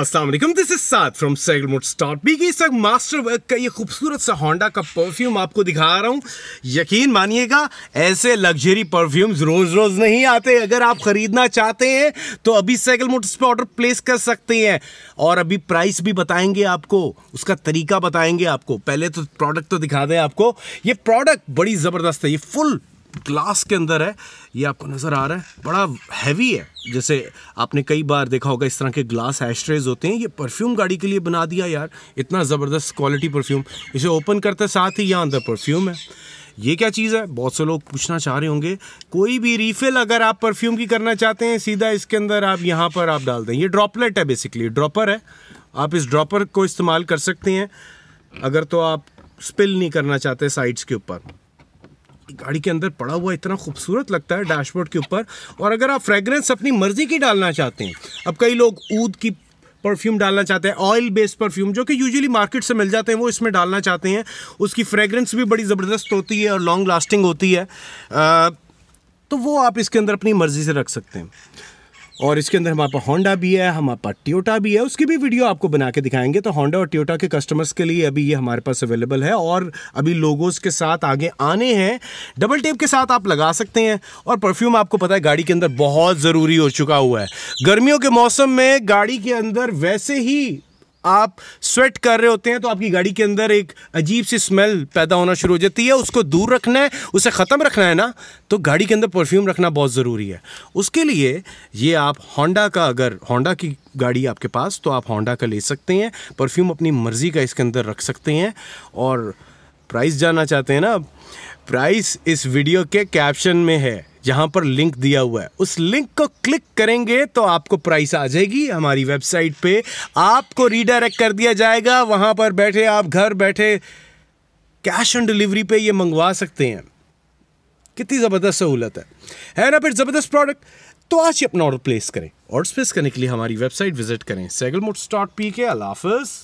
अस्सलाम वालेकुम this is साथ फ्रॉम साइकिल मोड स्टार्ट बी की सर मास्टर वर्क का ये खूबसूरत सा होंडा का परफ्यूम आपको दिखा रहा हूँ यकीन मानिएगा ऐसे लग्जरी परफ्यूम्स रोज़ रोज़ नहीं आते अगर आप ख़रीदना चाहते हैं तो अभी सैगल मोड पर ऑर्डर प्लेस कर सकते हैं और अभी प्राइस भी बताएंगे आपको उसका तरीका बताएंगे आपको पहले तो प्रोडक्ट तो दिखा दें आपको ये प्रोडक्ट बड़ी ज़बरदस्त है ये फुल ग्लास के अंदर है ये आपको नज़र आ रहा है बड़ा हैवी है जैसे आपने कई बार देखा होगा इस तरह के ग्लास एस्ट्रेज होते हैं ये परफ्यूम गाड़ी के लिए बना दिया यार इतना ज़बरदस्त क्वालिटी परफ्यूम इसे ओपन करते साथ ही यहाँ अंदर परफ्यूम है ये क्या चीज़ है बहुत से लोग पूछना चाह रहे होंगे कोई भी रिफिल अगर आप परफ्यूम की करना चाहते हैं सीधा इसके अंदर आप यहाँ पर आप डाल दें ये ड्रॉपलेट है बेसिकली ड्रॉपर है आप इस ड्रॉपर को इस्तेमाल कर सकते हैं अगर तो आप स्पिल नहीं करना चाहते साइड्स के ऊपर गाड़ी के अंदर पड़ा हुआ इतना खूबसूरत लगता है डैशबोर्ड के ऊपर और अगर आप फ्रेगरेंस अपनी मर्ज़ी की डालना चाहते हैं अब कई लोग ऊद की परफ्यूम डालना चाहते हैं ऑयल बेस्ड परफ्यूम जो कि यूजुअली मार्केट से मिल जाते हैं वो इसमें डालना चाहते हैं उसकी फ्रेगरेंस भी बड़ी ज़बरदस्त होती है और लॉन्ग लास्टिंग होती है आ, तो वो आप इसके अंदर अपनी मर्ज़ी से रख सकते हैं और इसके अंदर हमारे पास होंडा भी है हमारे पास ट्योटा भी है उसकी भी वीडियो आपको बना के दिखाएंगे तो होंडा और ट्योटा के कस्टमर्स के लिए अभी ये हमारे पास अवेलेबल है और अभी लोगोस के साथ आगे आने हैं डबल टेप के साथ आप लगा सकते हैं और परफ्यूम आपको पता है गाड़ी के अंदर बहुत ज़रूरी हो चुका हुआ है गर्मियों के मौसम में गाड़ी के अंदर वैसे ही आप स्वेट कर रहे होते हैं तो आपकी गाड़ी के अंदर एक अजीब सी स्मेल पैदा होना शुरू हो जाती है उसको दूर रखना है उसे ख़त्म रखना है ना तो गाड़ी के अंदर परफ्यूम रखना बहुत ज़रूरी है उसके लिए ये आप होंडा का अगर होंडा की गाड़ी आपके पास तो आप होंडा का ले सकते हैं परफ्यूम अपनी मर्ज़ी का इसके अंदर रख सकते हैं और प्राइस जानना चाहते हैं ना प्राइस इस वीडियो के कैप्शन में है जहां पर लिंक दिया हुआ है उस लिंक को क्लिक करेंगे तो आपको प्राइस आ जाएगी हमारी वेबसाइट पे आपको रीडायरेक्ट कर दिया जाएगा वहां पर बैठे आप घर बैठे कैश ऑन डिलीवरी पे ये मंगवा सकते हैं कितनी ज़बरदस्त सहूलत है है ना फिर ज़बरदस्त प्रोडक्ट तो आज ही अपना ऑर्डर प्लेस करें ऑर्डर प्लेस करने के लिए हमारी वेबसाइट विजिट करें सैगल मोट्स डॉट पी के अलाफिज़